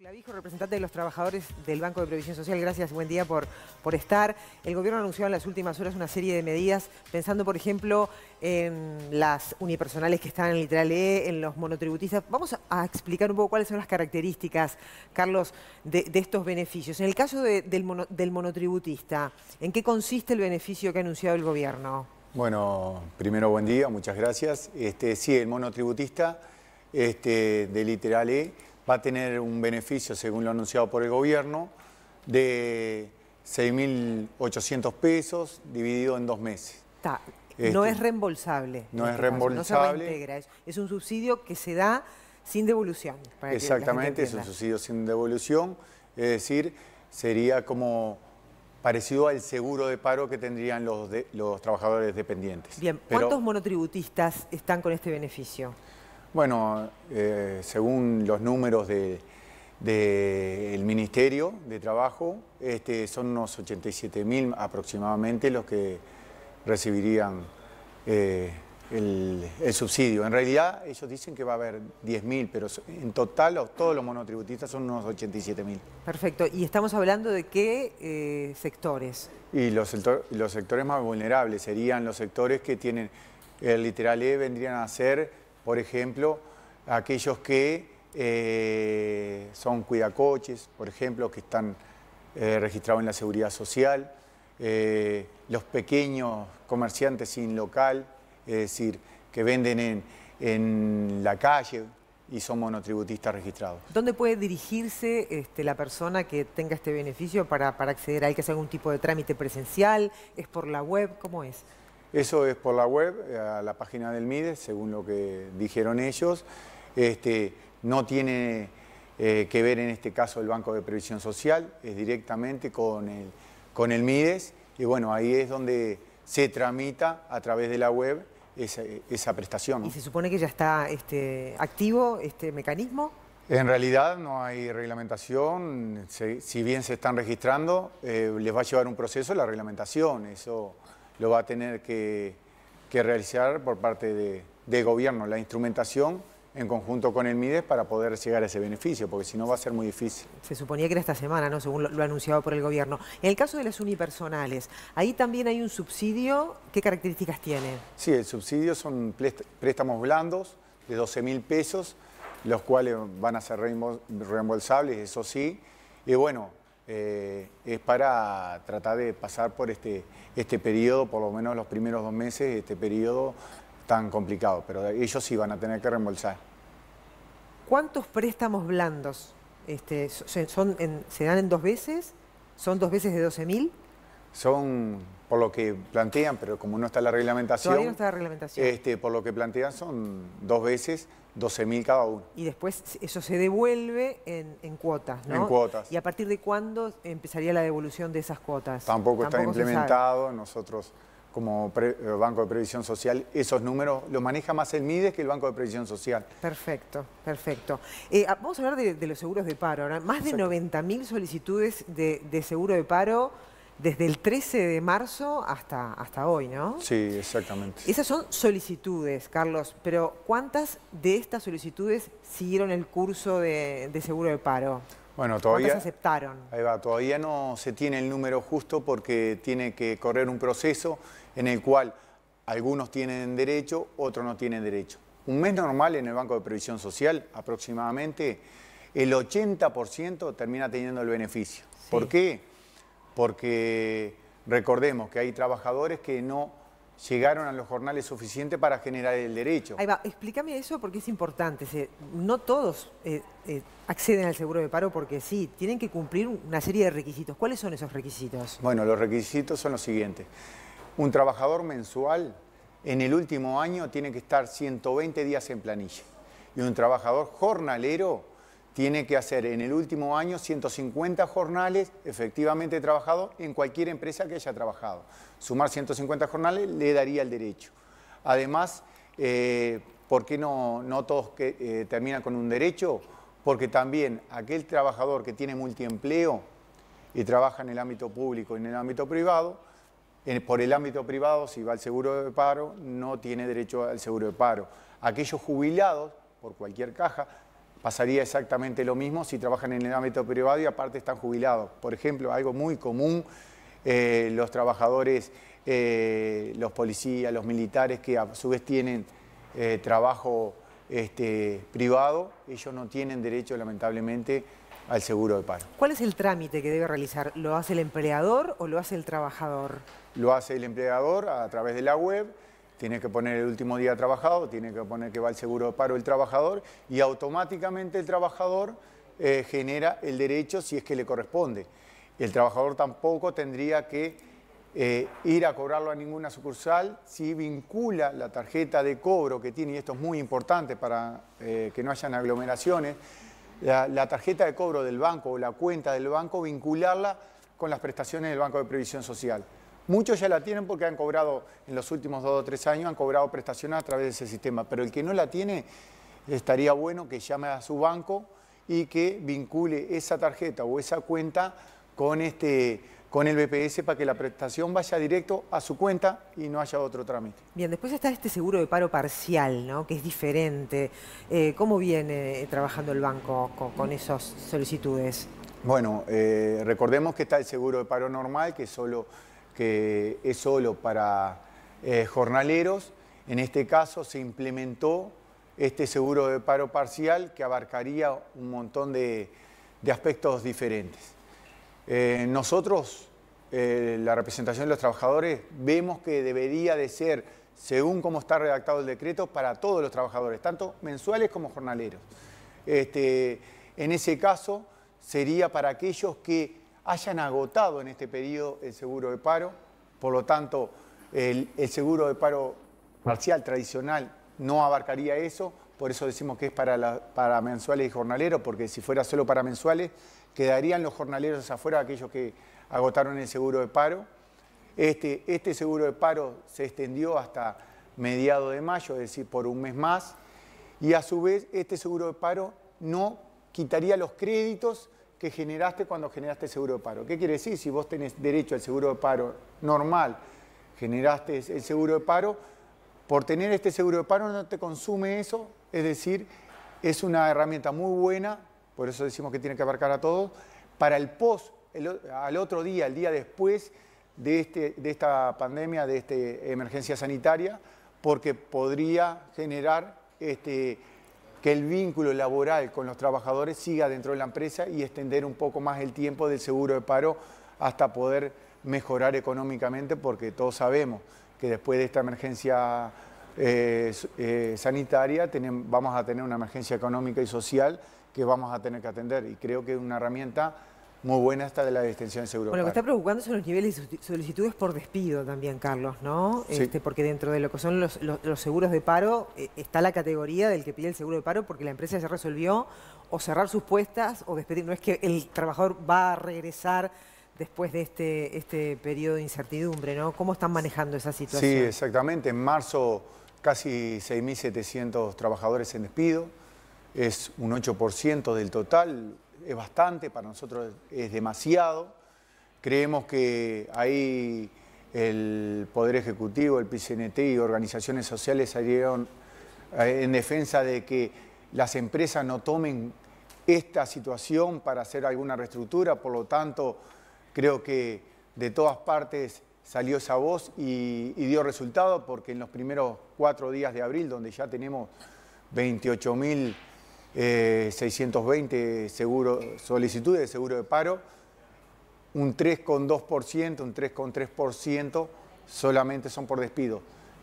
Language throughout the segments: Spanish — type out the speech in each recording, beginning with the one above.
Clavijo, representante de los trabajadores del Banco de Previsión Social, gracias, buen día por, por estar. El gobierno anunció en las últimas horas una serie de medidas, pensando, por ejemplo, en las unipersonales que están en literal E, en los monotributistas. Vamos a explicar un poco cuáles son las características, Carlos, de, estos beneficios. En el caso del, monotributista, ¿en qué consiste el beneficio que ha anunciado el gobierno? Bueno, primero buen día, muchas gracias. Este, sí, el monotributista este, de literal E va a tener un beneficio, según lo anunciado por el gobierno, de 6.800 pesos dividido en dos meses. Este, no es reembolsable. No es reembolsable. No se reintegra, es, un subsidio que se da sin devolución. Exactamente, es un subsidio sin devolución, es decir, sería como parecido al seguro de paro que tendrían los, los trabajadores dependientes. Bien, ¿cuántos monotributistas están con este beneficio? Bueno, eh, según los números del Ministerio de Trabajo, este, son unos 87 mil aproximadamente los que recibirían eh, el, subsidio. En realidad ellos dicen que va a haber 10.000, pero en total todos los monotributistas son unos mil. Perfecto. ¿Y estamos hablando de qué eh, sectores? Y los, los sectores más vulnerables serían los sectores que tienen, el literal E vendrían a ser por ejemplo, aquellos que eh, son cuidacoches, por ejemplo, que están eh, registrados en la seguridad social, eh, los pequeños comerciantes sin local, es decir, que venden en, la calle y son monotributistas registrados. ¿Dónde puede dirigirse este, la persona que tenga este beneficio para, acceder Hay ¿Que hacer algún tipo de trámite presencial? ¿Es por la web? ¿Cómo es? Eso es por la web, eh, a la página del MIDES, según lo que dijeron ellos. Este, no tiene eh, que ver en este caso el Banco de Previsión Social, es directamente con el, con el MIDES. Y bueno, ahí es donde se tramita a través de la web esa, prestación. ¿Y se supone que ya está este, activo este mecanismo? En realidad no hay reglamentación, si bien se están registrando, eh, les va a llevar un proceso la reglamentación, eso lo va a tener que, realizar por parte de, gobierno, la instrumentación en conjunto con el MIDES para poder llegar a ese beneficio, porque si no va a ser muy difícil. Se suponía que era esta semana, ¿no? según lo, lo, anunciado por el gobierno. En el caso de las unipersonales, ¿ahí también hay un subsidio? ¿Qué características tiene? Sí, el subsidio son préstamos blandos de 12 mil pesos, los cuales van a ser reembolsables, eso sí. Y bueno, eh, es para tratar de pasar por este, este periodo, por lo menos los primeros dos meses, este periodo tan complicado, pero ellos sí van a tener que reembolsar. ¿Cuántos préstamos blandos este, son se dan en dos veces? ¿Son dos veces de 12 mil? Son, por lo que plantean, pero como no está la reglamentación, Todavía no está la reglamentación. Este, por lo que plantean son dos veces 12.000 cada uno. Y después eso se devuelve en, cuotas, ¿no? En cuotas. ¿Y a partir de cuándo empezaría la devolución de esas cuotas? Tampoco, está implementado. Nosotros, como eh, Banco de Previsión Social, esos números los maneja más el MIDES que el Banco de Previsión Social. Perfecto, perfecto. Eh, ah, vamos a hablar de, los seguros de paro. Ahora, más de 90.000 solicitudes de seguro de paro desde el 13 de marzo hasta, hasta hoy, ¿no? Sí, exactamente. Esas son solicitudes, Carlos, pero ¿cuántas de estas solicitudes siguieron el curso de, seguro de paro? Bueno, todavía, ¿Cuántas aceptaron? Ahí va, todavía no se tiene el número justo porque tiene que correr un proceso en el cual algunos tienen derecho, otros no tienen derecho. Un mes normal en el Banco de Previsión Social, aproximadamente el 80% termina teniendo el beneficio. ¿Por qué? porque recordemos que hay trabajadores que no llegaron a los jornales suficientes para generar el derecho. Ahí va, explícame eso porque es importante. No todos eh, eh, acceden al seguro de paro porque sí, tienen que cumplir una serie de requisitos. ¿Cuáles son esos requisitos? Bueno, los requisitos son los siguientes. Un trabajador mensual en el último año tiene que estar 120 días en planilla. Y un trabajador jornalero tiene que hacer en el último año 150 jornales efectivamente trabajado en cualquier empresa que haya trabajado. Sumar 150 jornales le daría el derecho. Además, eh, ¿por qué no, todos que, eh, terminan con un derecho? Porque también aquel trabajador que tiene multiempleo y trabaja en el ámbito público y en el ámbito privado, por el ámbito privado, si va al seguro de paro, no tiene derecho al seguro de paro. Aquellos jubilados, por cualquier caja, Pasaría exactamente lo mismo si trabajan en el ámbito privado y aparte están jubilados. Por ejemplo, algo muy común, eh, los trabajadores, eh, los policías, los militares que a su vez tienen eh, trabajo este, privado, ellos no tienen derecho lamentablemente al seguro de paro. ¿Cuál es el trámite que debe realizar? ¿Lo hace el empleador o lo hace el trabajador? Lo hace el empleador a través de la web tiene que poner el último día trabajado, tiene que poner que va el seguro de paro el trabajador y automáticamente el trabajador eh, genera el derecho si es que le corresponde. El trabajador tampoco tendría que eh, ir a cobrarlo a ninguna sucursal si vincula la tarjeta de cobro que tiene, y esto es muy importante para eh, que no hayan aglomeraciones, la tarjeta de cobro del banco o la cuenta del banco, vincularla con las prestaciones del Banco de Previsión Social. Muchos ya la tienen porque han cobrado, en los últimos dos o tres años, han cobrado prestaciones a través de ese sistema, pero el que no la tiene, estaría bueno que llame a su banco y que vincule esa tarjeta o esa cuenta con, este, con el BPS para que la prestación vaya directo a su cuenta y no haya otro trámite. Bien, después está este seguro de paro parcial, ¿no? que es diferente. Eh, ¿Cómo viene eh, trabajando el banco con, esas solicitudes? Bueno, eh, recordemos que está el seguro de paro normal, que solo que es solo para eh, jornaleros. En este caso se implementó este seguro de paro parcial que abarcaría un montón de, aspectos diferentes. Eh, nosotros, eh, la representación de los trabajadores, vemos que debería de ser, según cómo está redactado el decreto, para todos los trabajadores, tanto mensuales como jornaleros. Este, en ese caso, sería para aquellos que hayan agotado en este periodo el seguro de paro, por lo tanto el, seguro de paro parcial tradicional no abarcaría eso, por eso decimos que es para, para mensuales y jornaleros, porque si fuera solo para mensuales, quedarían los jornaleros afuera, aquellos que agotaron el seguro de paro. Este, este seguro de paro se extendió hasta mediado de mayo, es decir, por un mes más, y a su vez este seguro de paro no quitaría los créditos que generaste cuando generaste el seguro de paro. ¿Qué quiere decir? Si vos tenés derecho al seguro de paro normal, generaste el seguro de paro, por tener este seguro de paro no te consume eso, es decir, es una herramienta muy buena, por eso decimos que tiene que abarcar a todos, para el post, al otro día, al día después de, este, de esta pandemia, de esta emergencia sanitaria, porque podría generar este, que el vínculo laboral con los trabajadores siga dentro de la empresa y extender un poco más el tiempo del seguro de paro hasta poder mejorar económicamente, porque todos sabemos que después de esta emergencia eh, eh, sanitaria vamos a tener una emergencia económica y social que vamos a tener que atender y creo que es una herramienta muy buena esta de la de de Bueno, lo que está preocupando son los niveles de solicitudes por despido también, Carlos, ¿no? Este, porque dentro de lo que son los, seguros de paro eh, está la categoría del que pide el seguro de paro porque la empresa se resolvió o cerrar sus puestas o despedir. No es que el trabajador va a regresar después de este, este periodo de incertidumbre, ¿no? ¿Cómo están manejando esa situación? Sí, exactamente. En marzo casi 6.700 trabajadores en despido, es un 8% del total, es bastante, para nosotros es demasiado. Creemos que ahí el Poder Ejecutivo, el PCNT y organizaciones sociales salieron eh, en defensa de que las empresas no tomen esta situación para hacer alguna reestructura, por lo tanto creo que de todas partes salió esa voz y, dio resultado porque en los primeros cuatro días de abril, donde ya tenemos 28.000 620 eh, solicitudes de seguro de paro, un 3,2%, un 3,3% solamente son por despido.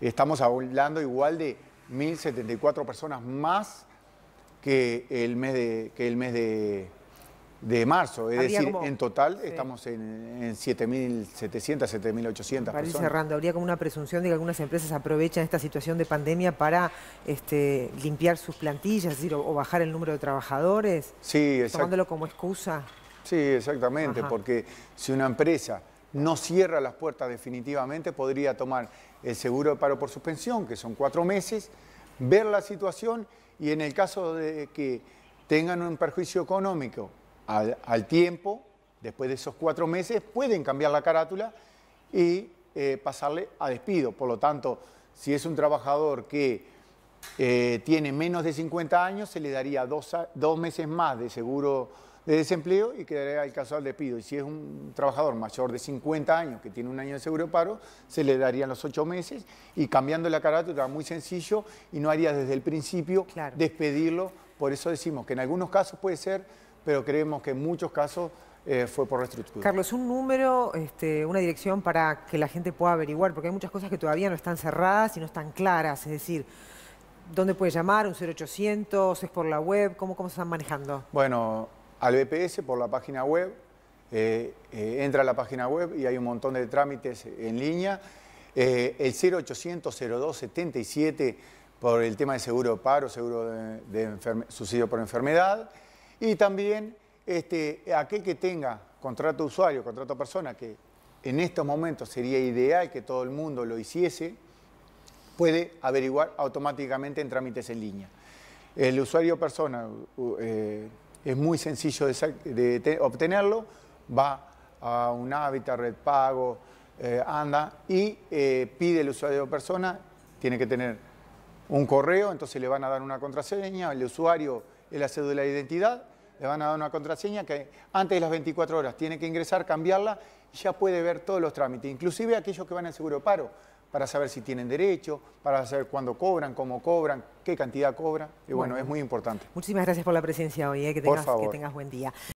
Estamos hablando igual de 1.074 personas más que el que el mes de, de marzo, es decir, en total estamos en, 7.700, 7.800 personas. cerrando, habría como una presunción de que algunas empresas aprovechan esta situación de pandemia para este, limpiar sus plantillas, o, bajar el número de trabajadores, sí, tomándolo como excusa. Sí, exactamente, porque si una empresa no cierra las puertas definitivamente, podría tomar el seguro de paro por suspensión, que son cuatro meses, ver la situación y en el caso de que tengan un perjuicio económico al, tiempo, después de esos cuatro meses, pueden cambiar la carátula y eh, pasarle a despido. Por lo tanto, si es un trabajador que eh, tiene menos de 50 años, se le daría dos, meses más de seguro de desempleo y quedaría el caso al despido. Y si es un trabajador mayor de 50 años que tiene un año de seguro de paro, se le darían los ocho meses y cambiando la carátula muy sencillo y no haría desde el principio despedirlo. Por eso decimos que en algunos casos puede ser pero creemos que en muchos casos eh, fue por reestructura. Carlos, un número, este, una dirección para que la gente pueda averiguar, porque hay muchas cosas que todavía no están cerradas y no están claras, es decir, ¿dónde puede llamar? ¿Un 0800? ¿Es por la web? ¿Cómo, cómo se están manejando? Bueno, al BPS por la página web, eh, eh, entra a la página web y hay un montón de trámites en línea. el 0800 0277 por el tema de seguro de paro, seguro de, de por enfermedad. Y también este, aquel que tenga contrato usuario, contrato persona, que en estos momentos sería ideal que todo el mundo lo hiciese, puede averiguar automáticamente en trámites en línea. El usuario persona eh, es muy sencillo de, obtenerlo, va a un hábitat, red pago, eh, anda y eh, pide el usuario persona, tiene que tener un correo, entonces le van a dar una contraseña, el usuario de la cédula de identidad, le van a dar una contraseña que antes de las 24 horas tiene que ingresar, cambiarla y ya puede ver todos los trámites, inclusive aquellos que van al seguro paro, para saber si tienen derecho, para saber cuándo cobran, cómo cobran, qué cantidad cobran. Y bueno, es muy importante. Muchísimas gracias por la presencia hoy, eh, que, que tengas buen día.